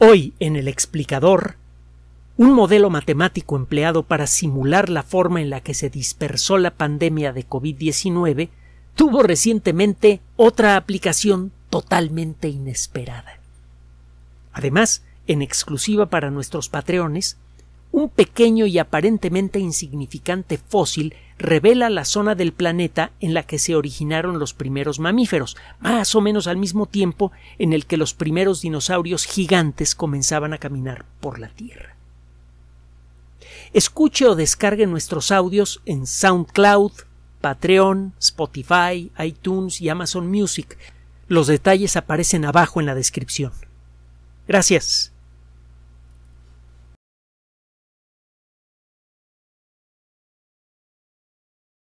Hoy, en el explicador, un modelo matemático empleado para simular la forma en la que se dispersó la pandemia de COVID-19 tuvo recientemente otra aplicación totalmente inesperada. Además, en exclusiva para nuestros patreones, un pequeño y aparentemente insignificante fósil revela la zona del planeta en la que se originaron los primeros mamíferos, más o menos al mismo tiempo en el que los primeros dinosaurios gigantes comenzaban a caminar por la Tierra. Escuche o descargue nuestros audios en SoundCloud, Patreon, Spotify, iTunes y Amazon Music. Los detalles aparecen abajo en la descripción. Gracias.